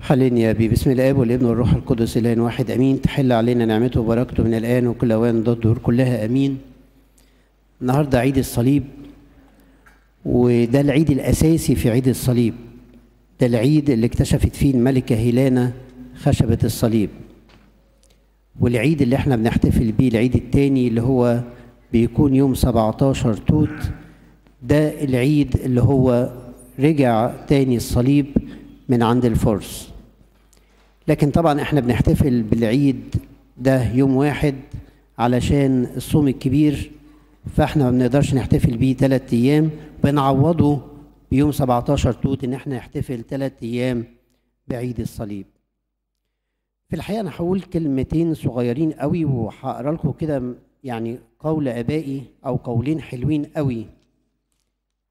حلين يا أبي بسم الآب والابن والروح القدس إله واحد أمين تحل علينا نعمته وبركته من الآن وكل أوان ضد الدهور كلها أمين النهاردة عيد الصليب وده العيد الأساسي في عيد الصليب ده العيد اللي اكتشفت فيه الملكة هيلانا خشبة الصليب والعيد اللي احنا بنحتفل بيه العيد التاني اللي هو بيكون يوم 17 توت ده العيد اللي هو رجع تاني الصليب من عند الفرس لكن طبعا احنا بنحتفل بالعيد ده يوم واحد علشان الصوم الكبير فاحنا ما بنقدرش نحتفل بيه ثلاث ايام بنعوضه بيوم 17 توت ان احنا نحتفل ثلاث ايام بعيد الصليب في الحقيقه انا هقول كلمتين صغيرين قوي وهقرا لكم كده يعني قول ابائي او قولين حلوين قوي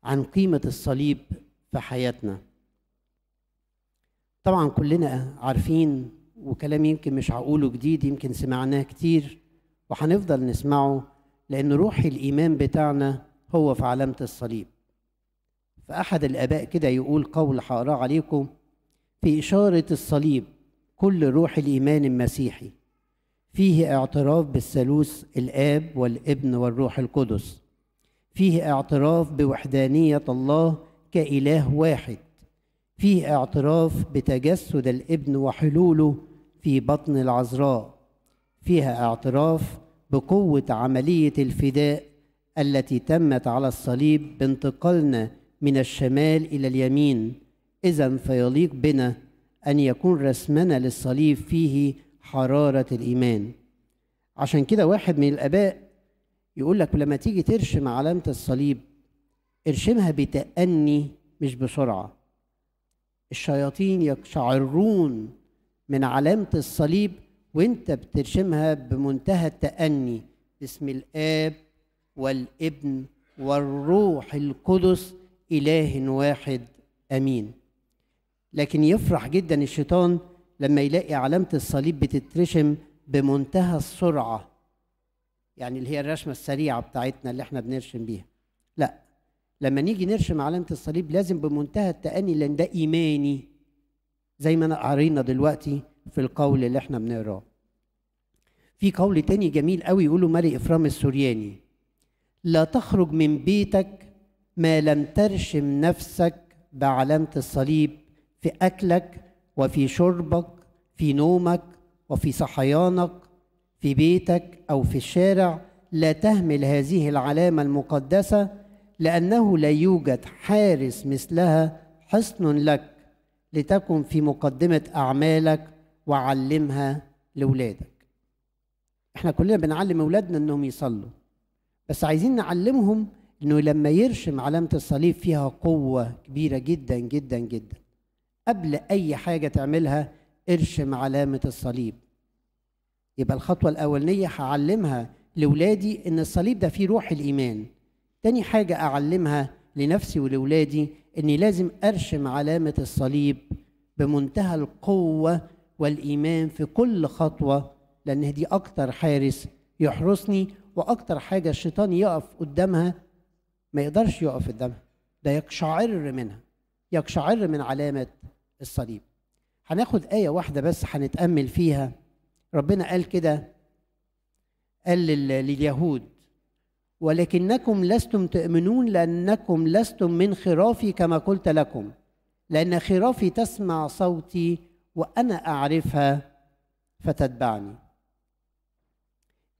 عن قيمه الصليب في حياتنا طبعا كلنا عارفين وكلام يمكن مش هقوله جديد يمكن سمعناه كتير وهنفضل نسمعه لان روح الايمان بتاعنا هو في علامه الصليب فاحد الاباء كده يقول قول هقراه عليكم في اشاره الصليب كل روح الايمان المسيحي فيه اعتراف بالثالوث الاب والابن والروح القدس فيه اعتراف بوحدانيه الله كاله واحد فيه اعتراف بتجسد الابن وحلوله في بطن العذراء فيها اعتراف بقوه عمليه الفداء التي تمت على الصليب بانتقالنا من الشمال الى اليمين اذا فيليق بنا ان يكون رسمنا للصليب فيه حرارة الإيمان عشان كده واحد من الآباء يقول لك لما تيجي ترشم علامة الصليب ارشمها بتأني مش بسرعة الشياطين يقشعرون من علامة الصليب وانت بترشمها بمنتهى التأني باسم الآب والابن والروح القدس إله واحد أمين لكن يفرح جدا الشيطان لما يلاقي علامة الصليب بتترشم بمنتهى السرعة يعني اللي هي الرشمة السريعة بتاعتنا اللي احنا بنرشم بيها لا لما نيجي نرشم علامة الصليب لازم بمنتهى التأني لأن ده إيماني زي ما قرينا دلوقتي في القول اللي احنا بنقراه في قول تاني جميل قوي يقوله ماري إفرام السورياني لا تخرج من بيتك ما لم ترشم نفسك بعلامة الصليب في أكلك وفي شربك في نومك وفي صحيانك في بيتك او في الشارع لا تهمل هذه العلامه المقدسه لانه لا يوجد حارس مثلها حصن لك لتكن في مقدمه اعمالك وعلمها لاولادك احنا كلنا بنعلم اولادنا انهم يصلوا بس عايزين نعلمهم انه لما يرشم علامه الصليب فيها قوه كبيره جدا جدا جدا قبل أي حاجة تعملها ارشم علامة الصليب يبقى الخطوة الأولانية هعلمها لولادي إن الصليب ده فيه روح الإيمان تاني حاجة أعلمها لنفسي ولولادي إني لازم أرشم علامة الصليب بمنتهى القوة والإيمان في كل خطوة لأن دي أكتر حارس يحرسني وأكتر حاجة الشيطان يقف قدامها ما يقدرش يقف قدامها ده يقشعر منها يقشعر من علامة الصليب هناخد آية واحدة بس هنتأمل فيها ربنا قال كده قال لليهود ولكنكم لستم تؤمنون لأنكم لستم من خرافي كما قلت لكم لأن خرافي تسمع صوتي وأنا أعرفها فتتبعني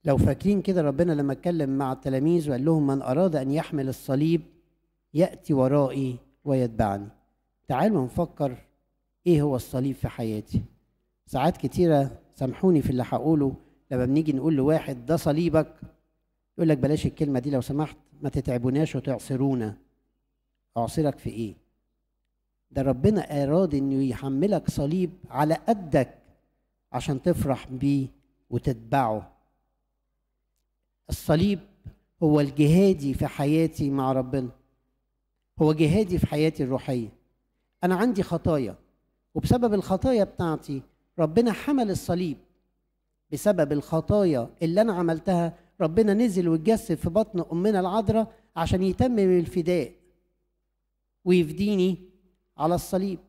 لو فاكرين كده ربنا لما اتكلم مع التلاميذ وقال لهم من أراد أن يحمل الصليب يأتي ورائي ويتبعني تعالوا نفكر ايه هو الصليب في حياتي ساعات كتيره سامحوني في اللي هقوله لما بنيجي نقول لواحد ده صليبك يقول لك بلاش الكلمه دي لو سمحت ما تتعبوناش وتعصرونا اعصرك في ايه ده ربنا اراد انه يحملك صليب على قدك عشان تفرح بيه وتتبعه الصليب هو الجهادي في حياتي مع ربنا هو جهادي في حياتي الروحيه انا عندي خطايا وبسبب الخطايا بتاعتي ربنا حمل الصليب بسبب الخطايا اللي انا عملتها ربنا نزل واتجسد في بطن امنا العذراء عشان يتمم الفداء ويفديني على الصليب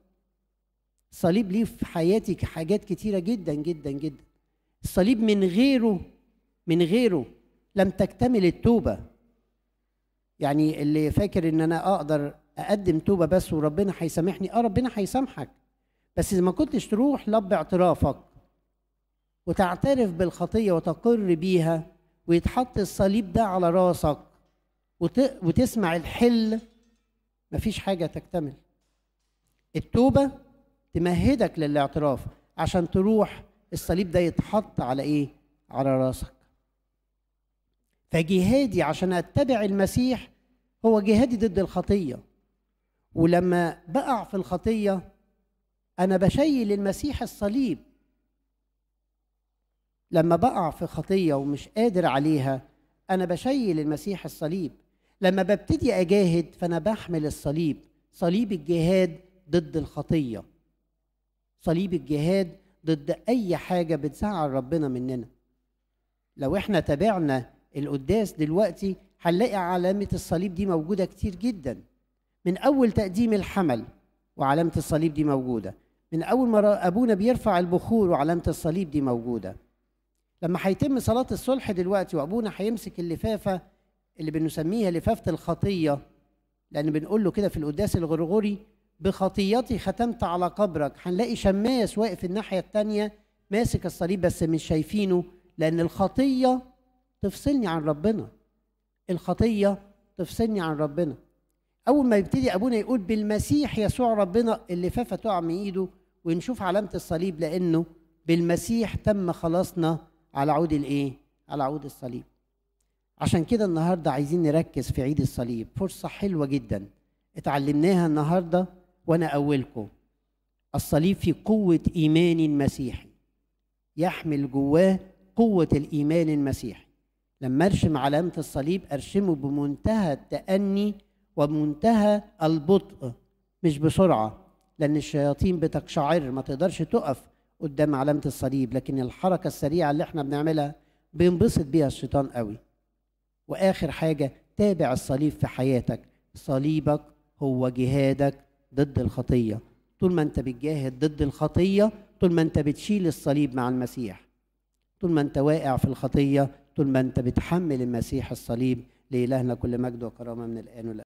الصليب ليه في حياتي حاجات كتيره جدا جدا جدا الصليب من غيره من غيره لم تكتمل التوبه يعني اللي فاكر ان انا اقدر اقدم توبه بس وربنا هيسامحني اه ربنا هيسامحك بس إذا ما كنتش تروح لب اعترافك وتعترف بالخطية وتقر بيها ويتحط الصليب ده على راسك وتسمع الحل مفيش حاجة تكتمل التوبة تمهدك للاعتراف عشان تروح الصليب ده يتحط على ايه؟ على راسك. فجهادي عشان اتبع المسيح هو جهادي ضد الخطيه. ولما بقع في الخطيه أنا بشيل المسيح الصليب لما بقع في خطية ومش قادر عليها أنا بشيل المسيح الصليب لما ببتدي أجاهد فأنا بحمل الصليب صليب الجهاد ضد الخطية صليب الجهاد ضد أي حاجة بتزعل ربنا مننا لو احنا تابعنا القداس دلوقتي هنلاقي علامة الصليب دي موجودة كتير جدا من أول تقديم الحمل وعلامة الصليب دي موجودة من اول مره ابونا بيرفع البخور وعلامه الصليب دي موجوده لما هيتم صلاه الصلح دلوقتي وابونا هيمسك اللفافه اللي بنسميها لفافه الخطيه لان بنقول له كده في القداس الغرغوري بخطيتي ختمت على قبرك هنلاقي شماس واقف الناحيه الثانيه ماسك الصليب بس مش شايفينه لان الخطيه تفصلني عن ربنا الخطيه تفصلني عن ربنا اول ما يبتدي ابونا يقول بالمسيح يسوع ربنا اللفافه تقع من ايده ونشوف علامة الصليب لأنه بالمسيح تم خلاصنا على عود الإيه؟ على عود الصليب. عشان كده النهاردة عايزين نركز في عيد الصليب فرصة حلوة جدا اتعلمناها النهاردة وأنا أولكم الصليب في قوة إيمان المسيحي يحمل جواه قوة الإيمان المسيحي لما أرشم علامة الصليب أرشمه بمنتهى التأني ومنتهى البطء مش بسرعة لأن الشياطين بتقشعر ما تقدرش تقف قدام علامة الصليب لكن الحركة السريعة اللي احنا بنعملها بينبسط بيها الشيطان قوي وآخر حاجة تابع الصليب في حياتك صليبك هو جهادك ضد الخطية طول ما انت بتجاهد ضد الخطية طول ما انت بتشيل الصليب مع المسيح طول ما انت واقع في الخطية طول ما انت بتحمل المسيح الصليب لإلهنا كل مجد وكرامة من الآن والآن